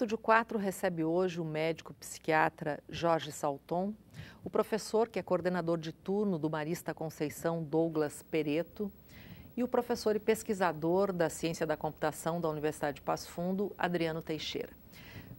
Estúdio 4 recebe hoje o médico psiquiatra Jorge Salton, o professor que é coordenador de turno do Marista Conceição Douglas Pereto e o professor e pesquisador da ciência da computação da Universidade de Passo Fundo, Adriano Teixeira.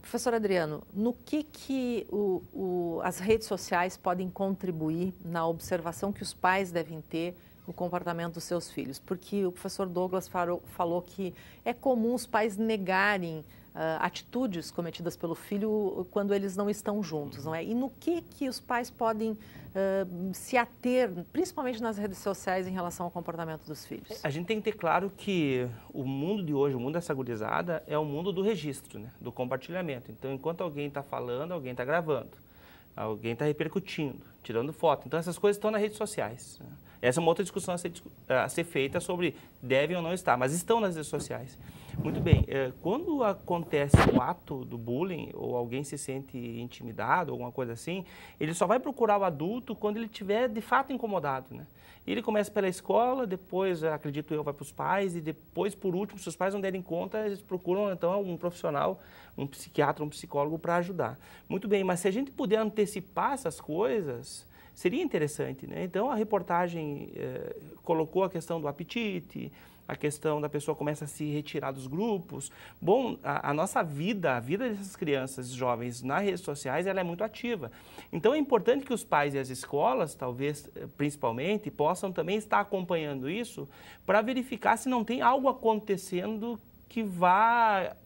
Professor Adriano, no que, que o, o, as redes sociais podem contribuir na observação que os pais devem ter do comportamento dos seus filhos? Porque o professor Douglas falou, falou que é comum os pais negarem ah, atitudes cometidas pelo filho quando eles não estão juntos, não é? E no que que os pais podem uh, se ater, principalmente nas redes sociais, em relação ao comportamento dos filhos? A gente tem que ter claro que o mundo de hoje, o mundo dessa gurizada, é o mundo do registro, né? do compartilhamento. Então, enquanto alguém está falando, alguém está gravando, alguém está repercutindo, tirando foto. Então, essas coisas estão nas redes sociais. Né? Essa é uma outra discussão a ser, a ser feita sobre devem ou não estar, mas estão nas redes sociais. Muito bem. Eh, quando acontece o ato do bullying ou alguém se sente intimidado, alguma coisa assim, ele só vai procurar o adulto quando ele estiver de fato incomodado, né? Ele começa pela escola, depois, eh, acredito eu, vai para os pais e depois, por último, se os pais não derem conta, eles procuram então um profissional, um psiquiatra, um psicólogo para ajudar. Muito bem, mas se a gente puder antecipar essas coisas, seria interessante, né? Então a reportagem eh, colocou a questão do apetite, a questão da pessoa começa a se retirar dos grupos. Bom, a, a, nossa vida, a vida dessas crianças jovens nas redes sociais, ela é muito ativa. Então é importante que os pais e as escolas, talvez eh, principalmente, possam também estar acompanhando isso para verificar se não tem algo acontecendo que vá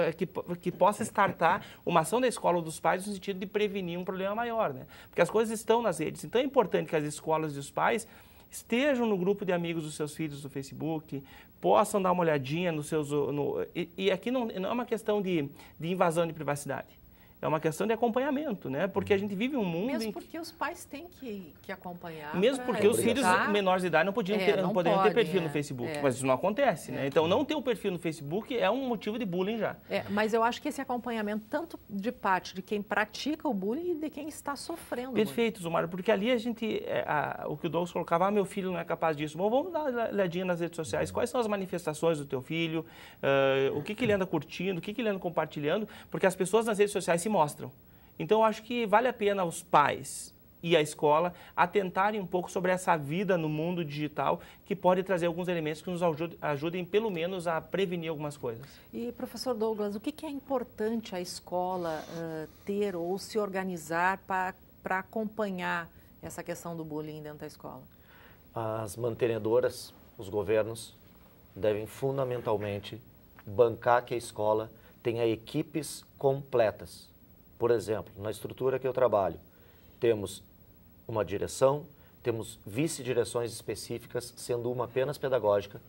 é, que, que possa startar uma ação da escola ou dos pais no sentido de prevenir um problema maior, né? Porque as coisas estão nas redes. Então é importante que as escolas e os pais estejam no grupo de amigos dos seus filhos no Facebook, possam dar uma olhadinha nos seus... No, e, e, aqui não, não é uma questão de, de invasão de privacidade. É uma questão de acompanhamento, né? Porque a gente vive um mundo. Mesmo porque os pais têm que, que acompanhar. Mesmo porque os filhos menores de idade não, podiam é, ter, não, não poderiam ter perfil é. no Facebook. É. Mas isso não acontece, né? É. Então, não ter o um perfil no Facebook é um motivo de bullying já. É, mas eu acho que esse acompanhamento, tanto de parte de quem pratica o bullying e de quem está sofrendo. Perfeito, Zumar, porque ali a gente. É, a, o que o Douglas colocava, ah, meu filho não é capaz disso. Bom, vamos dar uma olhadinha nas redes sociais. Quais são as manifestações do teu filho? Uh, o que, que ele anda curtindo? O que, que ele anda compartilhando? Porque as pessoas nas redes sociais se mostram. Então, eu acho que vale a pena os pais e a escola atentarem um pouco sobre essa vida no mundo digital que pode trazer alguns elementos que nos ajudem, pelo menos a prevenir algumas coisas. E professor Douglas, o que, que é importante a escola uh, ter ou se organizar para acompanhar essa questão do bullying dentro da escola? As mantenedoras, os governos devem fundamentalmente bancar que a escola tenha equipes completas por exemplo, na estrutura que eu trabalho, temos uma direção, temos vice-direções específicas, sendo uma apenas pedagógica.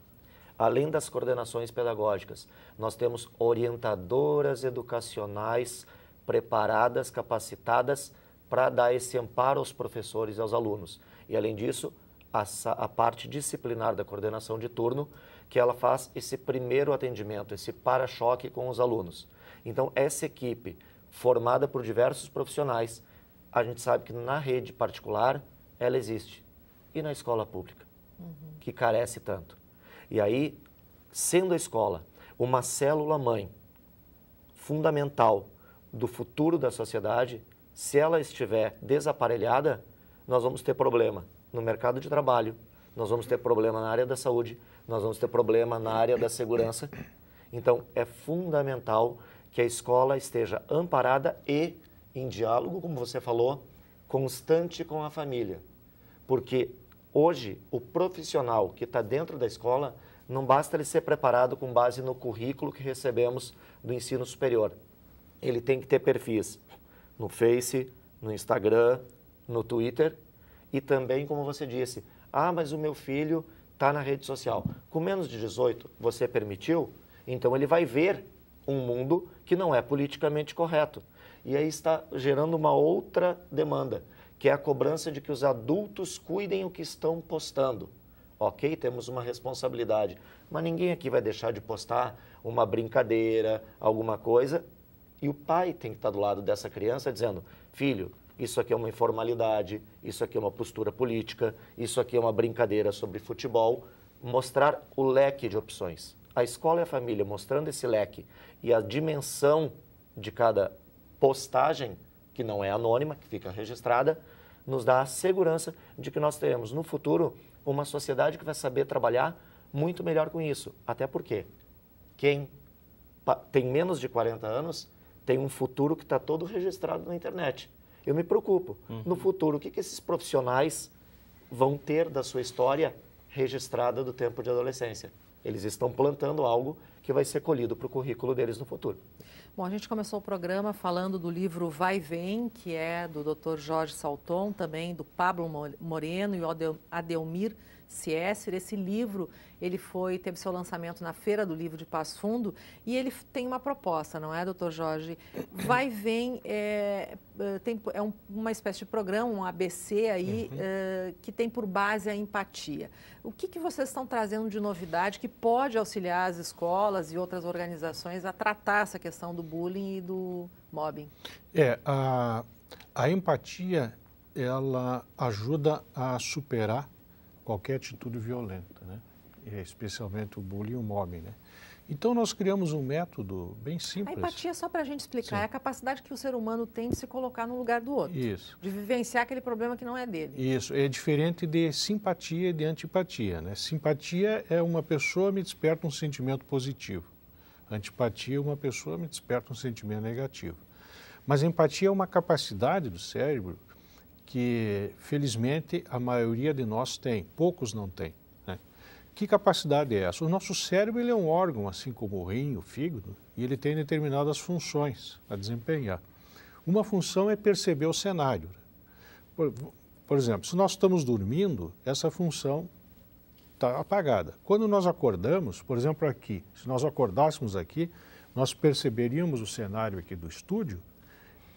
Além das coordenações pedagógicas, nós temos orientadoras educacionais preparadas, capacitadas para dar esse amparo aos professores e aos alunos. E além disso, a, a parte disciplinar da coordenação de turno, que ela faz esse primeiro atendimento, esse para-choque com os alunos. Então, essa equipe formada por diversos profissionais. A gente sabe que na rede particular ela existe e na escola pública, uhum. que carece tanto. E aí, sendo a escola uma célula mãe fundamental do futuro da sociedade, se ela estiver desaparelhada, nós vamos ter problema no mercado de trabalho, nós vamos ter problema na área da saúde, nós vamos ter problema na área da segurança. Então, é fundamental que a escola esteja amparada e em diálogo, como você falou, constante com a família. Porque hoje o profissional que está dentro da escola não basta ele ser preparado com base no currículo que recebemos do ensino superior. Ele tem que ter perfis no Face, no Instagram, no Twitter e também, como você disse, ah, mas o meu filho está na rede social. Com menos de 18, você permitiu? Então ele vai ver um mundo que não é politicamente correto. E aí está gerando uma outra demanda, que é a cobrança de que os adultos cuidem o que estão postando. Ok, temos uma responsabilidade, mas ninguém aqui vai deixar de postar uma brincadeira, alguma coisa. E o pai tem que estar do lado dessa criança dizendo: filho, isso aqui é uma informalidade, isso aqui é uma postura política, isso aqui é uma brincadeira sobre futebol. Mostrar o leque de opções a escola e a família mostrando esse leque e a dimensão de cada postagem, que não é anônima, que fica registrada, nos dá a segurança de que nós teremos no futuro uma sociedade que vai saber trabalhar muito melhor com isso. Até porque quem tem menos de 40 anos tem um futuro que está todo registrado na internet. Eu me preocupo. Uhum. No futuro, o que, que esses profissionais vão ter da sua história registrada do tempo de adolescência? Eles estão plantando algo que vai ser colhido para o currículo deles no futuro. Bom, a gente começou o programa falando do livro Vai Vem, que é do Dr. Jorge Salton, também do Pablo Moreno e Adelmir Ciesser. Esse livro, ele foi, teve seu lançamento na Feira do Livro de Passo Fundo e ele tem uma proposta, não é, doutor Jorge? Vai vem, é, é tem, é um, uma espécie de programa, um ABC aí, uhum. é, que tem por base a empatia. O que, que vocês estão trazendo de novidade que pode auxiliar as escolas e outras organizações a tratar essa questão do bullying e do mobbing? É, a, a empatia, ela ajuda a superar qualquer atitude violenta, né? É, especialmente o bullying e o mobbing. Né? Então, nós criamos um método bem simples. A empatia, só para a gente explicar, Sim. é a capacidade que o ser humano tem de se colocar no lugar do outro. Isso. De vivenciar aquele problema que não é dele. Isso. É diferente de simpatia e de antipatia. Né? Simpatia é uma pessoa me desperta um sentimento positivo. Antipatia, uma pessoa me desperta um sentimento negativo. Mas empatia é uma capacidade do cérebro que felizmente a maioria de nós tem, poucos não tem. Né? Que capacidade é essa? O nosso cérebro ele é um órgão, assim como o rim, o fígado, e ele tem determinadas funções a desempenhar. Uma função é perceber o cenário. Né? Por, por exemplo, se nós estamos dormindo, essa função está apagada. Quando nós acordamos, por exemplo, aqui, se nós acordássemos aqui, nós perceberíamos o cenário aqui do estúdio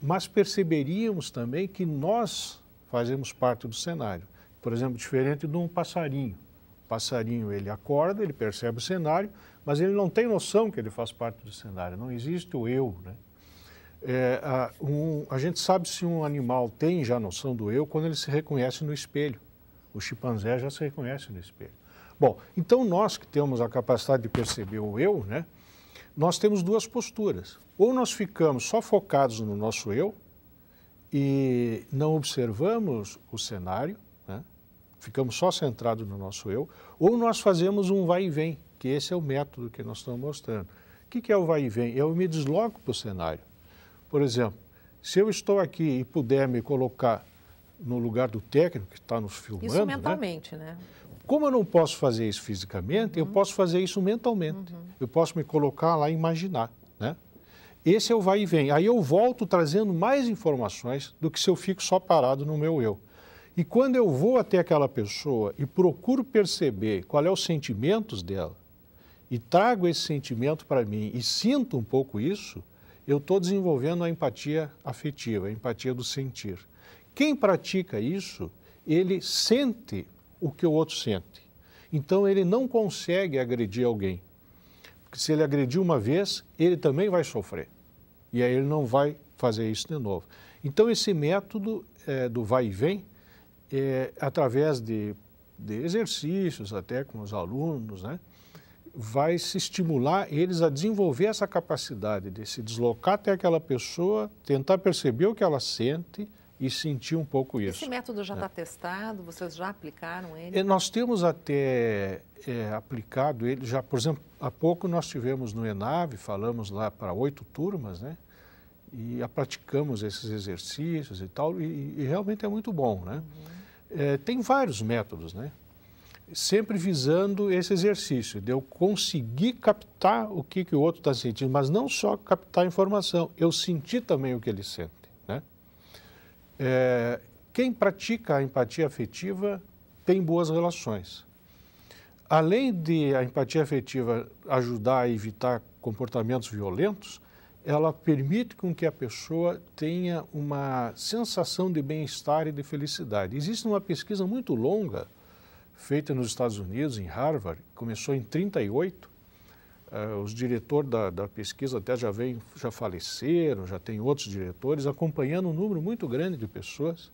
mas perceberíamos também que nós fazemos parte do cenário. Por exemplo, diferente de um passarinho. O passarinho, ele acorda, ele percebe o cenário, mas ele não tem noção que ele faz parte do cenário. Não existe o eu, né? É, a, um, a gente sabe se um animal tem já noção do eu quando ele se reconhece no espelho. O chimpanzé já se reconhece no espelho. Bom, então nós que temos a capacidade de perceber o eu, né, nós temos duas posturas. Ou nós ficamos só focados no nosso eu e não observamos o cenário, né? ficamos só centrados no nosso eu, ou nós fazemos um vai e vem, que esse é o método que nós estamos mostrando. O que é o vai e vem? Eu me desloco para o cenário. Por exemplo, se eu estou aqui e puder me colocar no lugar do técnico que está nos filmando. Isso né? mentalmente, né? né? Como eu não posso fazer isso fisicamente, uhum. eu posso fazer isso mentalmente. Uhum. Eu posso me colocar lá e imaginar, né? Esse é o vai e vem. Aí eu volto trazendo mais informações do que se eu fico só parado no meu eu. E quando eu vou até aquela pessoa e procuro perceber qual é os sentimentos dela e trago esse sentimento para mim e sinto um pouco isso, eu estou desenvolvendo a empatia afetiva, a empatia do sentir. Quem pratica isso, ele sente o que o outro sente. Então ele não consegue agredir alguém. Porque se ele agrediu uma vez, ele também vai sofrer. E aí ele não vai fazer isso de novo. Então esse método é, do vai e vem, é, através de, de exercícios até com os alunos, né? vai se estimular eles a desenvolver essa capacidade de se deslocar até aquela pessoa, tentar perceber o que ela sente, e senti um pouco isso. Esse método já está é. testado? Vocês já aplicaram ele? É, nós temos até é, aplicado ele, já, por exemplo, há pouco nós tivemos no ENAVE, falamos lá para oito turmas, né? E praticamos esses exercícios e tal, e, e realmente é muito bom, né? Uhum. É, tem vários métodos, né? Sempre visando esse exercício, de eu conseguir captar o que, que o outro está sentindo, mas não só captar a informação, eu senti também o que ele sente. É, quem pratica a empatia afetiva tem boas relações. Além de a empatia afetiva ajudar a evitar comportamentos violentos, ela permite com que a pessoa tenha uma sensação de bem-estar e de felicidade. Existe uma pesquisa muito longa feita nos Estados Unidos, em Harvard, começou em 1938, eh, os diretores da, da, pesquisa até já, vem, já faleceram, já tem outros diretores, acompanhando um número muito grande de pessoas.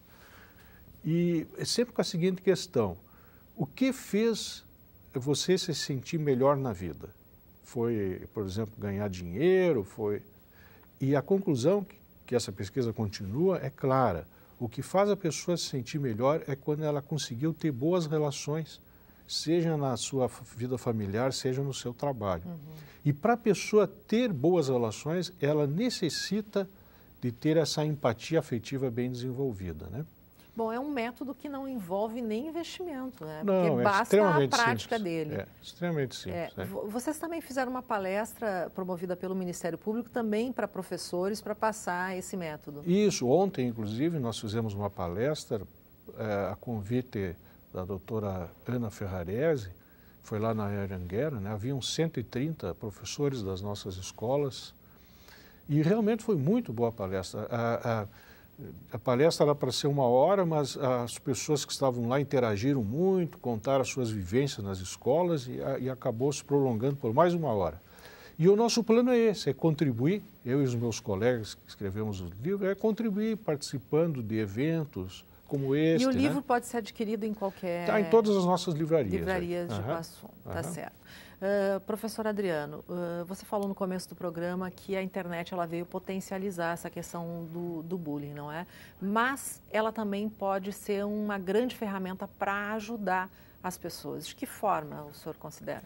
E é sempre com a seguinte questão: o que fez você se sentir melhor na vida? Foi, por exemplo, ganhar dinheiro? Foi. E a conclusão que, que essa pesquisa continua é clara. O que faz a pessoa se sentir melhor é quando ela conseguiu ter boas relações seja na sua vida familiar, seja no seu trabalho. Uhum. E para a pessoa ter boas relações, ela necessita de ter essa empatia afetiva bem desenvolvida, né? Bom, é um método que não envolve nem investimento, né? Não, Porque é basta é a prática simples. dele. É, extremamente simples. É, é. Vocês também fizeram uma palestra promovida pelo Ministério Público também para professores para passar esse método. Isso, ontem, inclusive, nós fizemos uma palestra eh, a convite da doutora Ana Ferrarese, foi lá na Aranguera, né? haviam 130 professores das nossas escolas e realmente foi muito boa a palestra. A, a, a palestra era para ser uma hora, mas as pessoas que estavam lá interagiram muito, contaram as suas vivências nas escolas e, a, e acabou se prolongando por mais uma hora. E o nosso plano é esse, é contribuir, eu e os meus colegas que escrevemos o livro, é contribuir participando de eventos, como este. E o né? livro né? pode ser adquirido em qualquer. Está em todas as nossas livrarias. Livrarias aí. de uhum. tá uhum. certo. Uh, professor Adriano, uh, você falou no começo do programa que a internet ela veio potencializar essa questão do, do bullying, não é? Mas ela também pode ser uma grande ferramenta para ajudar as pessoas. De que forma o senhor considera?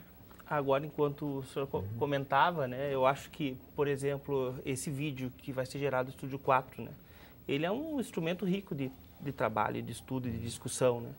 Agora, enquanto o senhor uhum. comentava, né, eu acho que, por exemplo, esse vídeo que vai ser gerado no Estúdio 4, né, ele é um instrumento rico de de trabalho, de estudo, de discussão, né?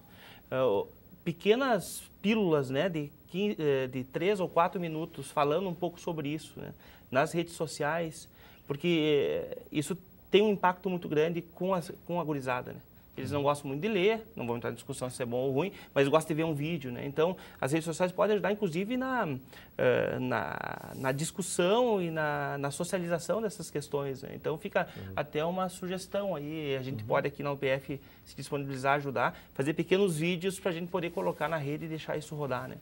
Uh, pequenas pílulas, né, de, 15, eh, de 3 ou 4 minutos falando um pouco sobre isso, né? Nas redes sociais, porque eh, isso tem um impacto muito grande com, as, com a gurizada, né? Eles não gostam muito de ler, não vão entrar em discussão se é bom ou ruim, mas eles gostam de ver um vídeo, né? Então, as redes sociais podem ajudar, inclusive, na, uh, na, na, discussão e na, na socialização dessas questões, né? Então, fica uhum. até uma sugestão aí. A gente uhum. pode aqui na UPF se disponibilizar, ajudar, fazer pequenos vídeos para a gente poder colocar na rede e deixar isso rodar, né?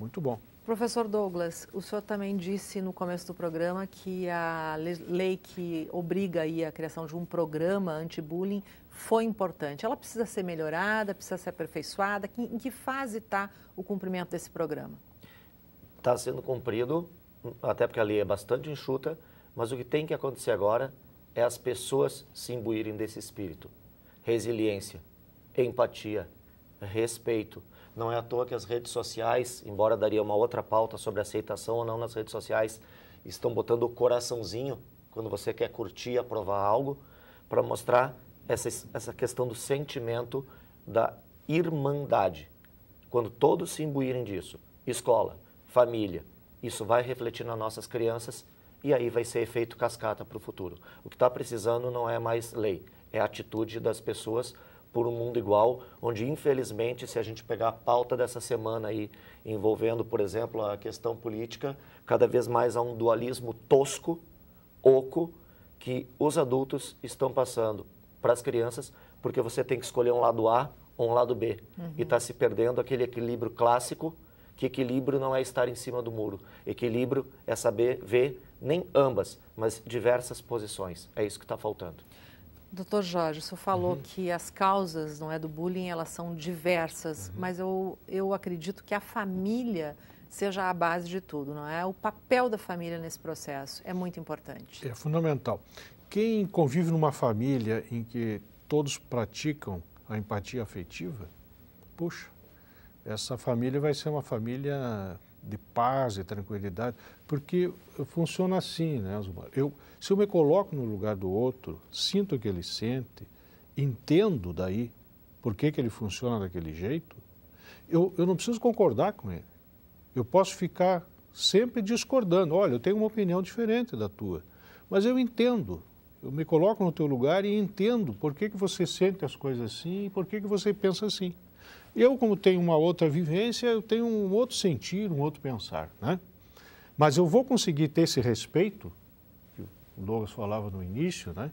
Muito bom. Professor Douglas, o senhor também disse no começo do programa que a lei que obriga a criação de um programa anti-bullying foi importante. Ela precisa ser melhorada, precisa ser aperfeiçoada. Em que fase está o cumprimento desse programa? Está sendo cumprido, até porque a lei é bastante enxuta, mas o que tem que acontecer agora é as pessoas se imbuírem desse espírito. Resiliência, empatia, respeito, não é à toa que as redes sociais, embora daria uma outra pauta sobre aceitação ou não nas redes sociais, estão botando o coraçãozinho quando você quer curtir aprovar algo, para mostrar essa, essa questão do sentimento da irmandade. Quando todos se imbuírem disso, escola, família, isso vai refletir nas nossas crianças e aí vai ser efeito cascata para o futuro. O que está precisando não é mais lei, é a atitude das pessoas por um mundo igual, onde infelizmente, se a gente pegar a pauta dessa semana aí, envolvendo, por exemplo, a questão política, cada vez mais há um dualismo tosco, oco, que os adultos estão passando para as crianças, porque você tem que escolher um lado A ou um lado B. Uhum. E está se perdendo aquele equilíbrio clássico, que equilíbrio não é estar em cima do muro. Equilíbrio é saber ver nem ambas, mas diversas posições. É isso que está faltando. Doutor Jorge, o senhor falou uhum. que as causas não é, do bullying elas são diversas, uhum. mas eu, eu acredito que a família seja a base de tudo, não é? O papel da família nesse processo é muito importante. É fundamental. Quem convive numa família em que todos praticam a empatia afetiva, puxa, essa família vai ser uma família de paz e tranquilidade, porque funciona assim, né, Osmar? Eu, se eu me coloco no lugar do outro, sinto o que ele sente, entendo daí por que, que ele funciona daquele jeito, eu, eu não preciso concordar com ele. Eu posso ficar sempre discordando. Olha, eu tenho uma opinião diferente da tua, mas eu entendo. Eu me coloco no teu lugar e entendo por que, que você sente as coisas assim e por que, que você pensa assim. Eu, como tenho uma outra vivência, eu tenho um outro sentir, um outro pensar, né? Mas eu vou conseguir ter esse respeito, que o Douglas falava no início, né?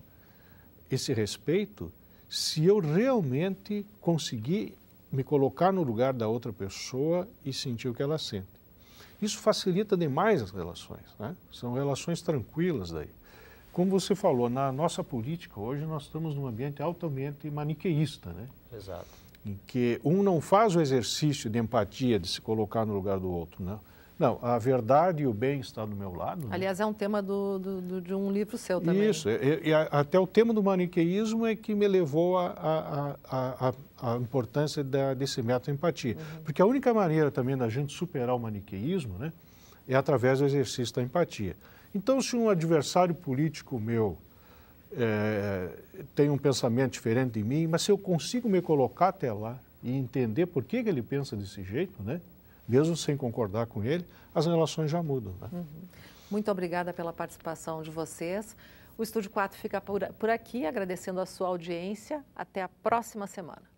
Esse respeito, se eu realmente conseguir me colocar no lugar da outra pessoa e sentir o que ela sente. Isso facilita demais as relações, né? São relações tranquilas daí. Como você falou, na nossa política hoje nós estamos num ambiente altamente maniqueísta, né? Exato em que um não faz o exercício de empatia, de se colocar no lugar do outro, né? Não, a verdade e o bem está do meu lado. Né? Aliás, é um tema do, do, do, de um livro seu também. Isso, e, e até o tema do maniqueísmo é que me levou à importância da, desse método empatia. Uhum. Porque a única maneira também da gente superar o maniqueísmo né, é através do exercício da empatia. Então, se um adversário político meu é, tem um pensamento diferente de mim, mas se eu consigo me colocar até lá e entender por que, que ele pensa desse jeito, né? mesmo sem concordar com ele, as relações já mudam. Né? Uhum. Muito obrigada pela participação de vocês. O Estúdio 4 fica por, por aqui, agradecendo a sua audiência. Até a próxima semana.